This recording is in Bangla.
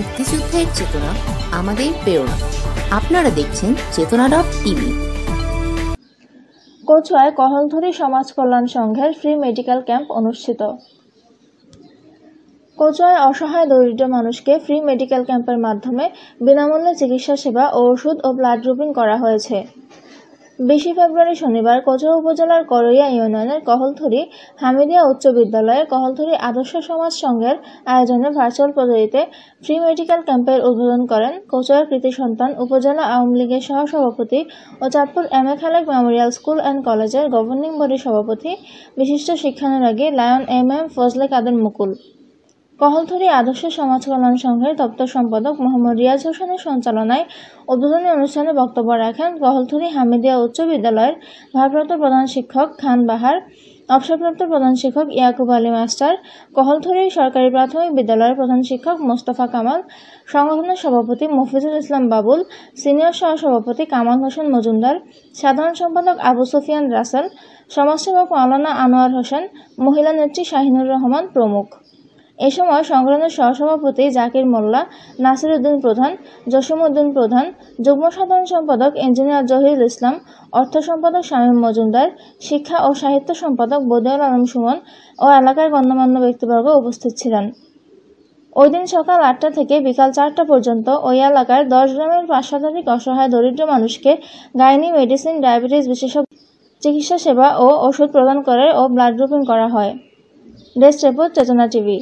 মুক্তিযুদ্ধের চেতনা আমাদের প্রেরণা আপনারা দেখছেন চেতনা ডট টিভি কচুয়ায় কহলধরী সমাজ কল্যাণ সংঘের ফ্রি মেডিকেল ক্যাম্প অনুষ্ঠিত কচুয়ায় অসহায় দরিদ্র মানুষকে ফ্রি মেডিকেল ক্যাম্পের মাধ্যমে বিনামূল্যে চিকিৎসা সেবা ও ওষুধ ও ব্লাড গ্রুপিং করা হয়েছে বিশে ফেব্রুয়ারি শনিবার কচুয়া উপজেলার করইয়া ইউনিয়নের কহলথুরি হামিদিয়া উচ্চ বিদ্যালয়ে কহলথুরি আদর্শ সমাজ সংঘের আয়োজনে ভার্চুয়াল পদ্ধতিতে ফ্রি মেডিকেল ক্যাম্পের উদ্বোধন করেন কচুয়ার কৃতি সন্তান উপজেলা আওয়ামী লীগের সহসভাপতি ও Chandpur M A Khalek memorial school and কলেজের গভর্নিং বডির সভাপতি বিশিষ্ট শিক্ষানুরাগী lion M M Fazle Kader Mukul কহলথরি আদর্শ সমাজ কল্যাণ সংঘের দপ্তর সম্পাদক মোহাম্মদ রিয়াজ হোসেনের সঞ্চালনায় উদ্বোধনী অনুষ্ঠানে বক্তব্য রাখেন কহলথরি হামিদিয়া উচ্চ বিদ্যালয়ের ভারপ্রাপ্ত প্রধান শিক্ষক খান বাহার অবসরপ্রাপ্ত প্রধান শিক্ষক ইয়াকুব আলী মাস্টার কহলথরি সরকারি প্রাথমিক বিদ্যালয়ের প্রধান শিক্ষক মোস্তফা কামাল সংগঠনের সভাপতি মফিজুল ইসলাম বাবুল সিনিয়র সহসভাপতি কামাল হোসেন মজুমদার সাধারণ সম্পাদক আবু সুফিয়ান রাসেল সমাজসেবক মালানা আনোয়ার হোসেন মহিলা নেত্রী শাহিনুর রহমান প্রমুখ এ সময় সংগ্রামের সহসভাপতি জাকির মোল্লা নাসির উদ্দিন প্রধান উদ্দিন প্রধান যুগ্ম সাধারণ সম্পাদক ইঞ্জিনিয়ার জহিরুল ইসলাম অর্থ সম্পাদক শামীম মজুমদার শিক্ষা ও সাহিত্য সম্পাদক বদিউল আলম সুমন ও এলাকার গণ্যমান্য ব্যক্তিবর্গ উপস্থিত ছিলেন ওই দিন সকাল আটটা থেকে বিকাল চারটা পর্যন্ত ওই এলাকার দশ গ্রামের পাঁচ শতাধিক অসহায় দরিদ্র মানুষকে গাইনি মেডিসিন ডায়াবেটিস বিশেষজ্ঞ চিকিৎসা সেবা ও ওষুধ প্রদান করে ও ব্লাড গ্রুপিং করা হয় ডেস্ক রিপোর্ট চেতনা টিভি